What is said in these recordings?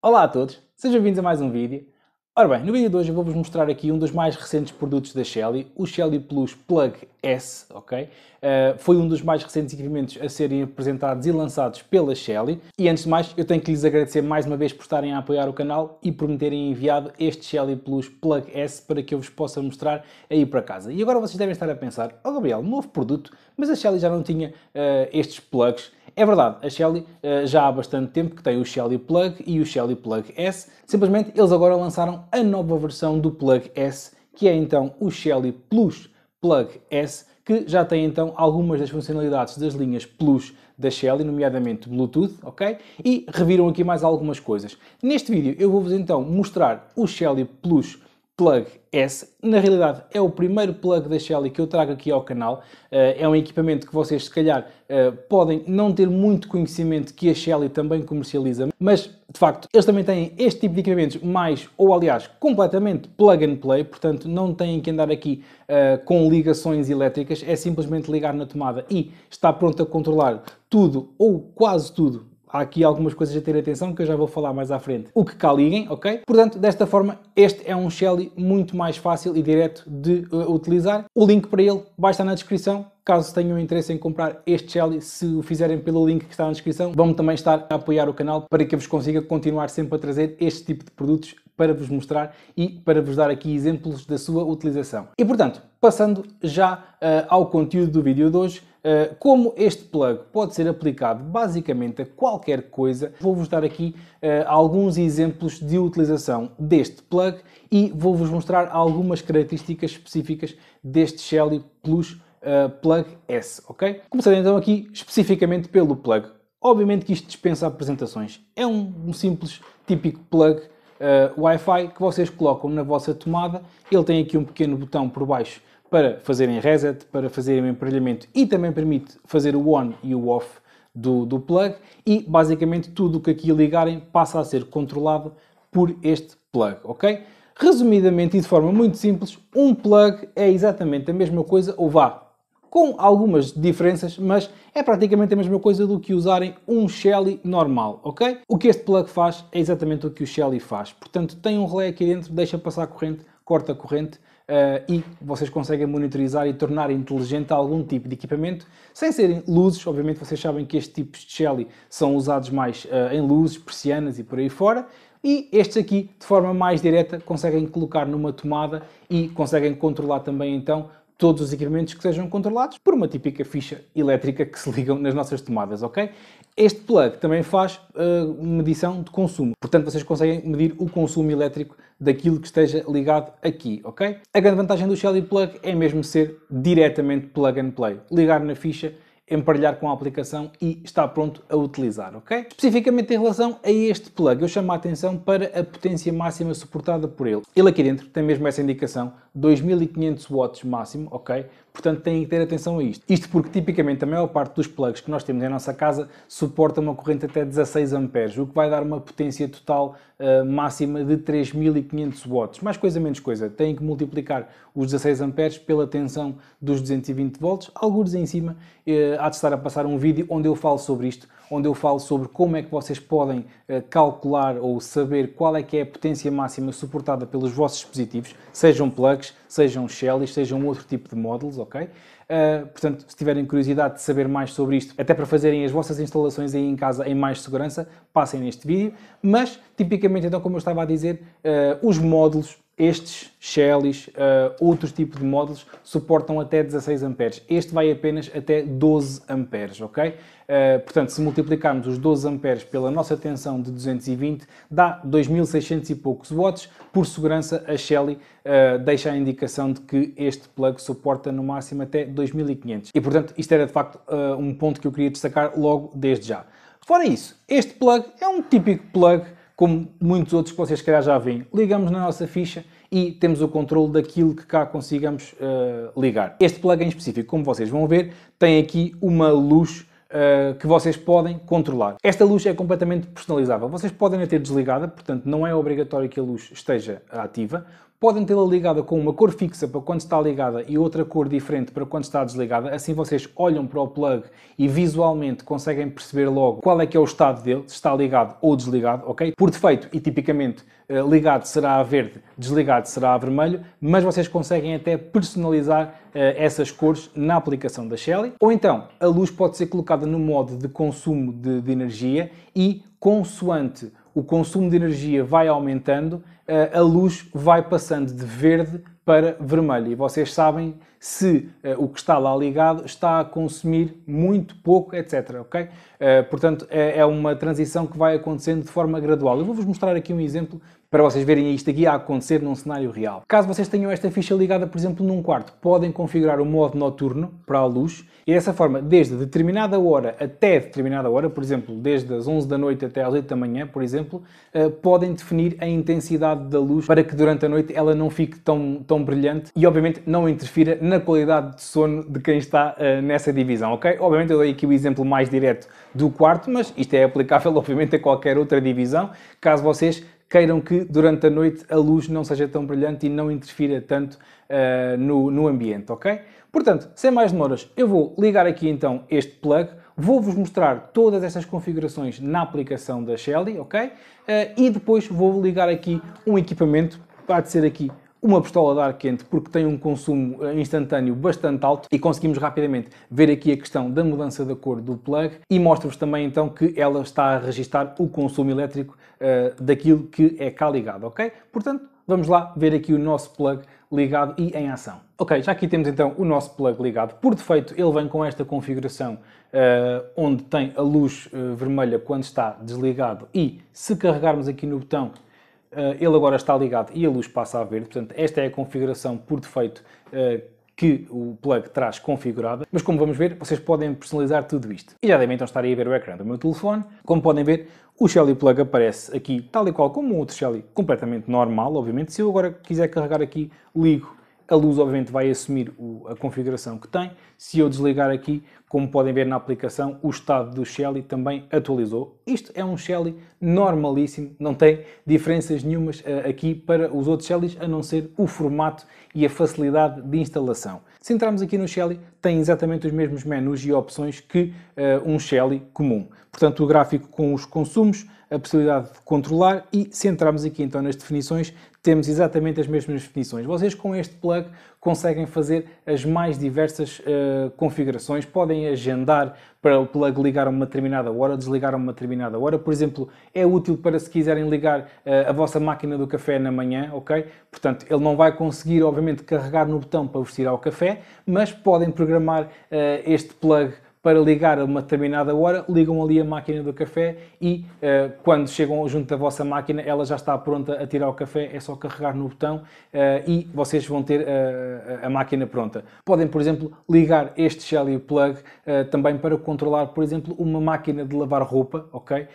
Olá a todos, sejam bem-vindos a mais um vídeo. Ora bem, no vídeo de hoje eu vou-vos mostrar aqui um dos mais recentes produtos da Shelly, o Shelly Plus Plug S, ok? Uh, foi um dos mais recentes equipamentos a serem apresentados e lançados pela Shelly. E antes de mais, eu tenho que lhes agradecer mais uma vez por estarem a apoiar o canal e por me terem enviado este Shelly Plus Plug S para que eu vos possa mostrar aí para casa. E agora vocês devem estar a pensar, oh Gabriel, novo produto, mas a Shelly já não tinha uh, estes plugs. É verdade, a Shelly uh, já há bastante tempo que tem o Shelly Plug e o Shelly Plug S. Simplesmente eles agora lançaram a nova versão do Plug S, que é então o Shelly Plus Plug S, que já tem então algumas das funcionalidades das linhas Plus da Shelly, nomeadamente Bluetooth, ok? E reviram aqui mais algumas coisas. Neste vídeo eu vou-vos então mostrar o Shelly Plus Plug S. Na realidade, é o primeiro plug da Shelly que eu trago aqui ao canal. Eh, é um equipamento que vocês, se calhar, eh, podem não ter muito conhecimento que a Shelly também comercializa, mas, de facto, eles também têm este tipo de equipamentos mais, ou aliás, completamente plug and play, portanto, não têm que andar aqui eh, com ligações elétricas, é simplesmente ligar na tomada e está pronto a controlar tudo ou quase tudo há aqui algumas coisas a ter atenção que eu já vou falar mais à frente. O que cá liguem, ok? Portanto, desta forma, este é um Shelly muito mais fácil e direto de uh, utilizar. O link para ele vai estar na descrição. Caso tenham interesse em comprar este Shelly, se o fizerem pelo link que está na descrição, vão também estar a apoiar o canal para que eu vos consiga continuar sempre a trazer este tipo de produtos para vos mostrar e para vos dar aqui exemplos da sua utilização. E portanto, passando já uh, ao conteúdo do vídeo de hoje, uh, como este plug pode ser aplicado basicamente a qualquer coisa, vou-vos dar aqui uh, alguns exemplos de utilização deste plug e vou-vos mostrar algumas características específicas deste Shelly Plus Plug S, ok? Começando então aqui especificamente pelo plug. Obviamente que isto dispensa apresentações. É um simples, típico plug uh, Wi-Fi que vocês colocam na vossa tomada. Ele tem aqui um pequeno botão por baixo para fazerem reset, para fazerem emparelhamento e também permite fazer o on e o off do, do plug e basicamente tudo o que aqui ligarem passa a ser controlado por este plug, ok? Resumidamente e de forma muito simples, um plug é exatamente a mesma coisa, ou vá, com algumas diferenças, mas é praticamente a mesma coisa do que usarem um Shelly normal, ok? O que este plug faz é exatamente o que o Shelly faz. Portanto, tem um relé aqui dentro, deixa passar a corrente, corta a corrente uh, e vocês conseguem monitorizar e tornar inteligente algum tipo de equipamento, sem serem luzes. Obviamente vocês sabem que estes tipos de Shelly são usados mais uh, em luzes, persianas e por aí fora, e estes aqui, de forma mais direta, conseguem colocar numa tomada e conseguem controlar também então todos os equipamentos que sejam controlados por uma típica ficha elétrica que se ligam nas nossas tomadas, ok? Este plug também faz uh, medição de consumo, portanto vocês conseguem medir o consumo elétrico daquilo que esteja ligado aqui, ok? A grande vantagem do Shelly Plug é mesmo ser diretamente plug and play, ligar na ficha emparelhar com a aplicação e está pronto a utilizar, ok? Especificamente em relação a este plug, eu chamo a atenção para a potência máxima suportada por ele. Ele aqui dentro tem mesmo essa indicação, 2500 watts máximo, ok? Portanto, têm que ter atenção a isto. Isto porque, tipicamente, a maior parte dos plugs que nós temos em nossa casa suporta uma corrente até 16 A, o que vai dar uma potência total uh, máxima de 3500 watts. Mais coisa, menos coisa. Têm que multiplicar os 16 A pela tensão dos 220 volts. Alguns em cima, uh, há de estar a passar um vídeo onde eu falo sobre isto, onde eu falo sobre como é que vocês podem eh, calcular ou saber qual é que é a potência máxima suportada pelos vossos dispositivos, sejam plugs, sejam shells, sejam outro tipo de módulos, ok? Uh, portanto, se tiverem curiosidade de saber mais sobre isto, até para fazerem as vossas instalações aí em casa em mais segurança, passem neste vídeo. Mas, tipicamente, então, como eu estava a dizer, uh, os módulos estes Shellys, uh, eh, outros tipos de módulos, suportam até 16 amperes. Este vai apenas até 12 amperes, ok? Uh, portanto, se multiplicarmos os 12 amperes pela nossa tensão de 220, dá 2600 e poucos watts. Por segurança, a Shelly uh, eh, deixa a indicação de que este plug suporta no máximo até 2500. E, portanto, isto era de facto um ponto que eu queria destacar logo desde já. Fora isso, este plug é um típico plug como muitos outros que vocês se calhar já veem. Ligamos na nossa ficha e temos o controle daquilo que cá consigamos uh, ligar. Este plugin específico, como vocês vão ver, tem aqui uma luz uh, que vocês podem controlar. Esta luz é completamente personalizável. Vocês podem a ter desligada, portanto não é obrigatório que a luz esteja ativa. Podem tê-la ligada com uma cor fixa para quando está ligada e outra cor diferente para quando está desligada. Assim vocês olham para o plug e visualmente conseguem perceber logo qual é que é o estado dele, se está ligado ou desligado, ok? Por defeito e tipicamente eh, ligado será a verde, desligado será a vermelho, mas vocês conseguem até personalizar eh, essas cores na aplicação da Shelly. Ou então, a luz pode ser colocada no modo de consumo de, de energia e consoante o consumo de energia vai aumentando, eh, a luz vai passando de verde para vermelho. E vocês sabem se eh, o que está lá ligado está a consumir muito pouco, etc. Ok? Eh, portanto, é, é, uma transição que vai acontecendo de forma gradual. Eu vou-vos mostrar aqui um exemplo para vocês verem isto aqui a acontecer num cenário real. Caso vocês tenham esta ficha ligada, por exemplo, num quarto, podem configurar o modo noturno para a luz e dessa forma, desde determinada hora até determinada hora, por exemplo, desde as 11 da noite até às 8 da manhã, por exemplo, eh, podem definir a intensidade da luz para que durante a noite ela não fique tão, tão brilhante e, obviamente, não interfira na qualidade de sono de quem está eh, nessa divisão, ok? Obviamente, eu dei aqui o exemplo mais direto do quarto, mas isto é aplicável, obviamente, a qualquer outra divisão, caso vocês queiram que durante a noite a luz não seja tão brilhante e não interfira tanto uh, no, no ambiente, ok? Portanto, sem mais demoras, eu vou ligar aqui então este plug, vou-vos mostrar todas estas configurações na aplicação da Shelly, ok? Uh, e depois vou ligar aqui um equipamento, há ser aqui uma pistola de ar quente porque tem um consumo eh, instantâneo bastante alto e conseguimos rapidamente ver aqui a questão da mudança da cor do plug e mostro-vos também então que ela está a registar o consumo elétrico uh, daquilo que é cá ligado, ok? Portanto, vamos lá ver aqui o nosso plug ligado e em ação. Ok, já aqui temos então o nosso plug ligado. Por defeito ele vem com esta configuração uh, onde tem a luz uh, vermelha quando está desligado e se carregarmos aqui no botão eh, ele agora está ligado e a luz passa a verde, portanto esta é a configuração por defeito eh, que o plug traz configurada, mas como vamos ver, vocês podem personalizar tudo isto. E já devem então estar aí a ver o ecrã do meu telefone. Como podem ver, o Shelly Plug aparece aqui tal e qual como um outro Shelly, completamente normal, obviamente. Se eu agora quiser carregar aqui, ligo a luz obviamente vai assumir o, a configuração que tem. Se eu desligar aqui, como podem ver na aplicação, o estado do Shelly também atualizou. Isto é um Shelly normalíssimo, não tem diferenças nenhumas uh, aqui para os outros Shellys, a não ser o formato e a facilidade de instalação. Se entrarmos aqui no Shelly, tem exatamente os mesmos menus e opções que uh, um Shelly comum. Portanto, o gráfico com os consumos, a possibilidade de controlar e, se entrarmos aqui então nas definições, temos exatamente as mesmas definições. Vocês com este plug conseguem fazer as mais diversas uh, configurações, podem agendar para o plug ligar a uma determinada hora, desligar a uma determinada hora. Por exemplo, é útil para se quiserem ligar uh, a vossa máquina do café na manhã, ok? Portanto, ele não vai conseguir, obviamente, carregar no botão para vos tirar o café, mas podem programar uh, este plug para ligar a uma determinada hora, ligam ali a máquina do café e uh, quando chegam junto da vossa máquina, ela já está pronta a tirar o café, é só carregar no botão uh, e vocês vão ter uh, a máquina pronta. Podem, por exemplo, ligar este Shelly Plug também para controlar, por exemplo, uma máquina de lavar roupa, ok?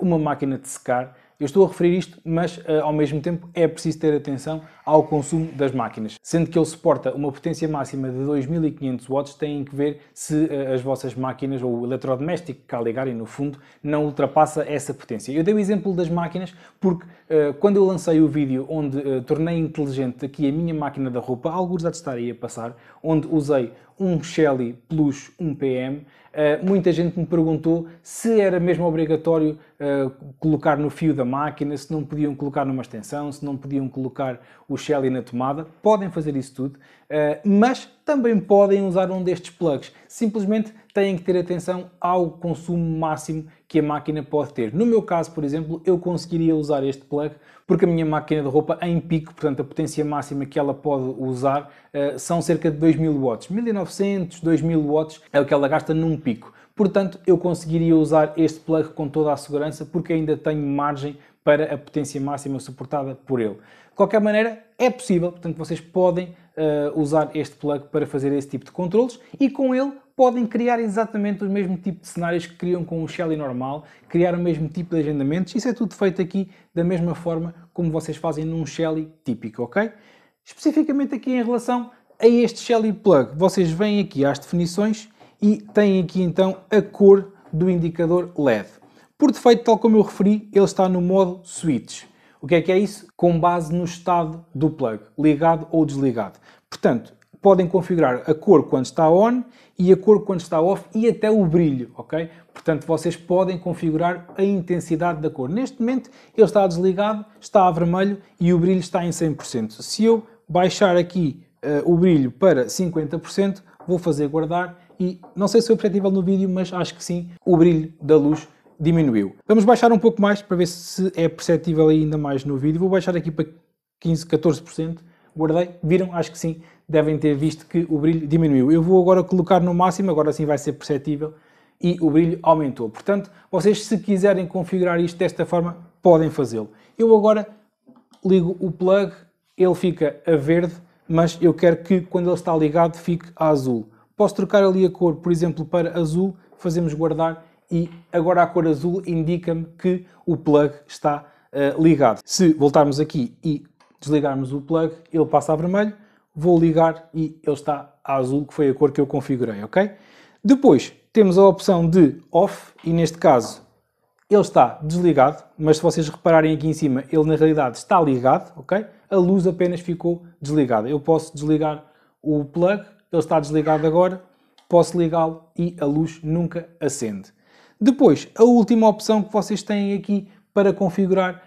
uma máquina de secar. Eu estou a referir isto, mas eh, ao mesmo tempo é preciso ter atenção ao consumo das máquinas. Sendo que ele suporta uma potência máxima de 2500 watts, têm que ver se eh, as vossas máquinas ou o eletrodoméstico que ligarem no fundo não ultrapassa essa potência. Eu dei o exemplo das máquinas porque eh, quando eu lancei o vídeo onde tornei inteligente aqui a minha máquina da roupa, alguns já estaria a passar, onde usei um Shelly Plus 1PM, uh, ah, muita gente me perguntou se era mesmo obrigatório uh, colocar no fio da máquina, se não podiam colocar numa extensão, se não podiam colocar o Shelly na tomada. Podem fazer isso tudo, uh, mas também podem usar um destes plugs. Simplesmente têm que ter atenção ao consumo máximo que a máquina pode ter. No meu caso, por exemplo, eu conseguiria usar este plug porque a minha máquina de roupa em pico, portanto a potência máxima que ela pode usar eh, são cerca de 2000 watts. 1900, 2000 watts é o que ela gasta num pico. Portanto, eu conseguiria usar este plug com toda a segurança porque ainda tenho margem para a potência máxima suportada por ele. De qualquer maneira, é possível, portanto vocês podem uh, usar este plug para fazer esse tipo de controles e com ele podem criar exatamente o mesmo tipo de cenários que criam com o Shelly normal, criar o mesmo tipo de agendamentos, isso é tudo feito aqui da mesma forma como vocês fazem num Shelly típico, ok? Especificamente aqui em relação a este Shelly Plug, vocês vêm aqui às definições e têm aqui então a cor do indicador LED. Por defeito, tal como eu referi, ele está no modo Switch. O que é que é isso? Com base no estado do plug, ligado ou desligado. Portanto, podem configurar a cor quando está on e a cor quando está off e até o brilho, ok? Portanto, vocês podem configurar a intensidade da cor. Neste momento, ele está desligado, está a vermelho e o brilho está em 100%. Se eu baixar aqui uh, o brilho para 50%, vou fazer guardar e não sei se foi perceptível no vídeo, mas acho que sim, o brilho da luz diminuiu. Vamos baixar um pouco mais para ver se é perceptível ainda mais no vídeo. Vou baixar aqui para 15, 14%. Guardei, viram? Acho que sim, devem ter visto que o brilho diminuiu. Eu vou agora colocar no máximo, agora sim vai ser perceptível, e o brilho aumentou. Portanto, vocês se quiserem configurar isto desta forma, podem fazê-lo. Eu agora ligo o plug, ele fica a verde, mas eu quero que quando ele está ligado fique a azul. Posso trocar ali a cor, por exemplo, para azul, fazemos guardar e agora a cor azul indica-me que o plug está uh, ligado. Se voltarmos aqui e desligarmos o plug, ele passa a vermelho, vou ligar e ele está azul, que foi a cor que eu configurei, ok? Depois temos a opção de off e neste caso ele está desligado, mas se vocês repararem aqui em cima, ele na realidade está ligado, ok? A luz apenas ficou desligada. Eu posso desligar o plug, ele está desligado agora, posso ligá-lo e a luz nunca acende. Depois, a última opção que vocês têm aqui para configurar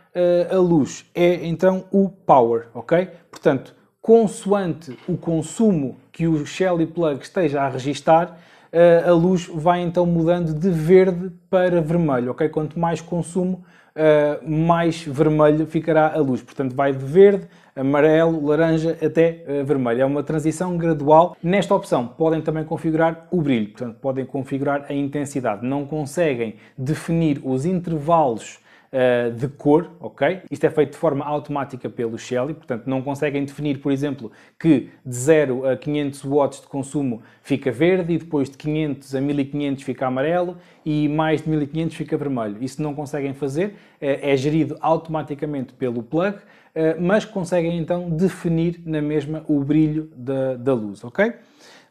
uh, a luz é então o power, ok? Portanto, consoante o consumo que o Shell e Plug esteja a registar, eh, a luz vai então mudando de verde para vermelho, ok? Quanto mais consumo, eh, mais vermelho ficará a luz. Portanto, vai de verde, amarelo, laranja até eh, vermelho. É uma transição gradual. Nesta opção, podem também configurar o brilho, portanto, podem configurar a intensidade. Não conseguem definir os intervalos eh, de cor, ok? Isto é feito de forma automática pelo Shelly, portanto não conseguem definir, por exemplo, que de 0 a 500 watts de consumo fica verde e depois de 500 a 1500 fica amarelo e mais de 1500 fica vermelho. Isso não conseguem fazer, eh, é gerido automaticamente pelo plug, eh, mas conseguem então definir na mesma o brilho da, da luz, ok?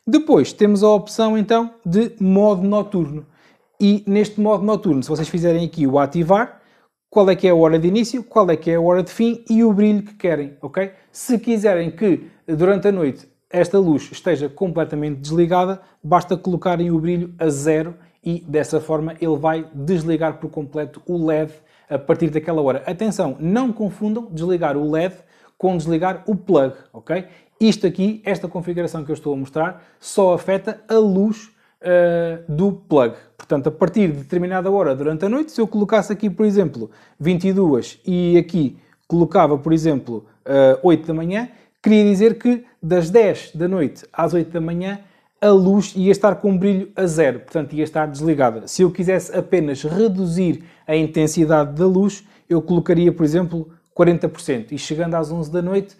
Depois temos a opção então de modo noturno. E neste modo noturno, se vocês fizerem aqui o ativar, qual é que é a hora de início, qual é que é a hora de fim e o brilho que querem, ok? Se quiserem que durante a noite esta luz esteja completamente desligada, basta colocarem o brilho a zero e dessa forma ele vai desligar por completo o LED a partir daquela hora. Atenção, não confundam desligar o LED com desligar o plug, ok? Isto aqui, esta configuração que eu estou a mostrar, só afeta a luz uh, do plug. Portanto, a partir de determinada hora durante a noite, se eu colocasse aqui, por exemplo, 22 e aqui colocava, por exemplo, uh, eh, 8 da manhã, queria dizer que das 10 da noite às 8 da manhã a luz ia estar com brilho a zero, portanto ia estar desligada. Se eu quisesse apenas reduzir a intensidade da luz, eu colocaria, por exemplo, 40% e chegando às 11 da noite,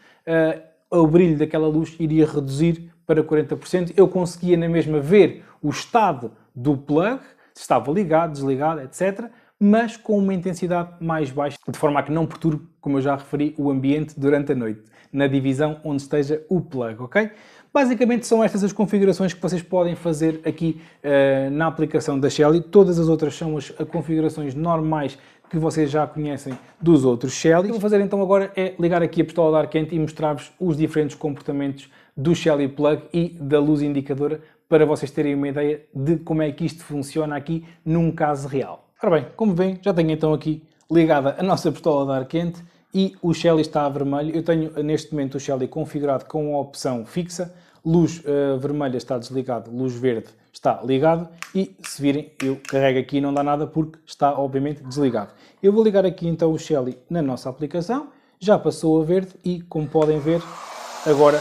uh, o brilho daquela luz iria reduzir para 40%. Eu conseguia na mesma ver o estado do plug, se estava ligado, desligado, etc., mas com uma intensidade mais baixa, de forma a que não perturbe, como eu já referi, o ambiente durante a noite, na divisão onde esteja o plug, ok? Basicamente são estas as configurações que vocês podem fazer aqui uh, na aplicação da Shelly. Todas as outras são as configurações normais que vocês já conhecem dos outros Shelly. O que vou fazer então agora é ligar aqui a pistola de ar quente e mostrar-vos os diferentes comportamentos do Shelly Plug e da luz indicadora para vocês terem uma ideia de como é que isto funciona aqui num caso real. Ora bem, como bem, já tenho então aqui ligada a nossa pistola de ar quente e o Shelly está a vermelho. Eu tenho neste momento o Shelly configurado com a opção fixa, luz uh, vermelha está desligado, luz verde está ligado e se virem eu carrego aqui e não dá nada porque está obviamente desligado. Eu vou ligar aqui então o Shelly na nossa aplicação, já passou a verde e como podem ver agora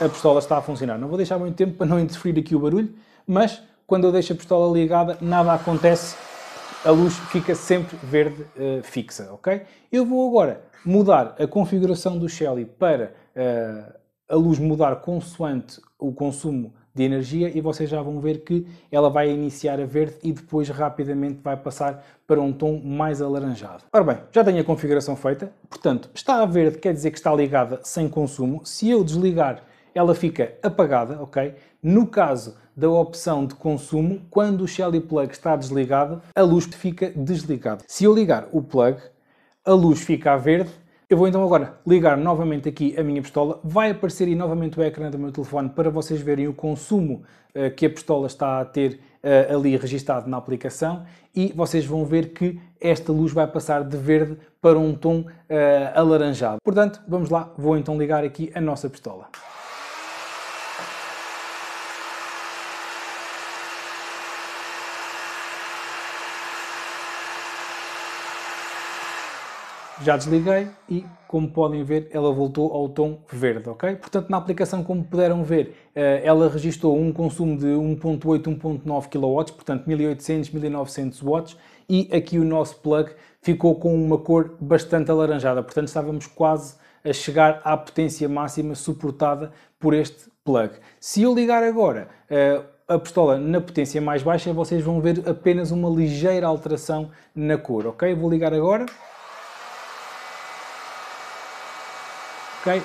a pistola está a funcionar. Não vou deixar muito tempo para não interferir aqui o barulho, mas quando eu deixo a pistola ligada, nada acontece, a luz fica sempre verde uh, fixa, ok? Eu vou agora mudar a configuração do Shelly para uh, a luz mudar consoante o consumo de energia e vocês já vão ver que ela vai iniciar a verde e depois rapidamente vai passar para um tom mais alaranjado. Ora bem, já tenho a configuração feita, portanto está a verde quer dizer que está ligada sem consumo. Se eu desligar ela fica apagada, ok? No caso da opção de consumo, quando o Shelly Plug está desligado, a luz fica desligada. Se eu ligar o plug, a luz fica a verde. Eu vou então agora ligar novamente aqui a minha pistola. Vai aparecer aí novamente o ecrã do meu telefone para vocês verem o consumo uh, que a pistola está a ter uh, ali registado na aplicação e vocês vão ver que esta luz vai passar de verde para um tom uh, alaranjado. Portanto, vamos lá, vou então ligar aqui a nossa pistola. Já desliguei e, como podem ver, ela voltou ao tom verde, ok? Portanto, na aplicação, como puderam ver, eh, ela registrou um consumo de 1.8, 1.9 kW, portanto 1800, 1900 watts e aqui o nosso plug ficou com uma cor bastante alaranjada, portanto estávamos quase a chegar à potência máxima suportada por este plug. Se eu ligar agora eh, a pistola na potência mais baixa, vocês vão ver apenas uma ligeira alteração na cor, ok? Vou ligar agora. cliquei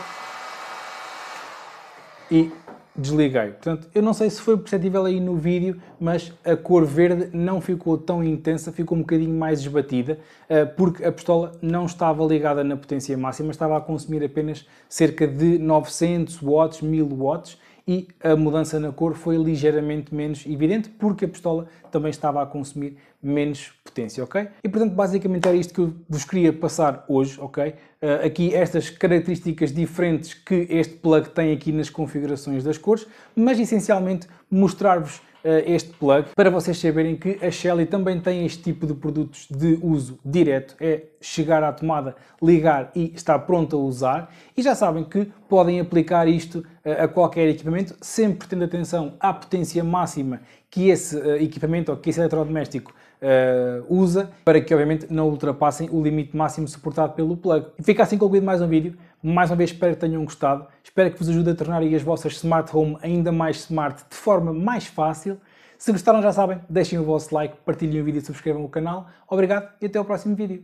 e desliguei. Portanto, eu não sei se foi perceptível aí no vídeo, mas a cor verde não ficou tão intensa, ficou um bocadinho mais esbatida, eh, porque a pistola não estava ligada na potência máxima, estava a consumir apenas cerca de 900 watts, 1000 watts, e a mudança na cor foi ligeiramente menos evidente porque a pistola também estava a consumir menos potência, ok? E portanto, basicamente era isto que eu vos queria passar hoje, ok? Uh, aqui estas características diferentes que este plug tem aqui nas configurações das cores, mas essencialmente mostrar-vos eh, este plug para vocês saberem que a Shelly também tem este tipo de produtos de uso direto, é chegar à tomada, ligar e estar pronto a usar. E já sabem que podem aplicar isto eh, a qualquer equipamento, sempre tendo atenção à potência máxima que esse eh, equipamento ou que esse eletrodoméstico uh, usa para que obviamente não ultrapassem o limite máximo suportado pelo plug. Fica assim concluído mais um vídeo. Mais uma vez espero que tenham gostado. Espero que vos ajude a tornar as vossas smart home ainda mais smart de forma mais fácil. Se gostaram já sabem, deixem o vosso like, partilhem o vídeo e subscrevam o canal. Obrigado e até ao próximo vídeo.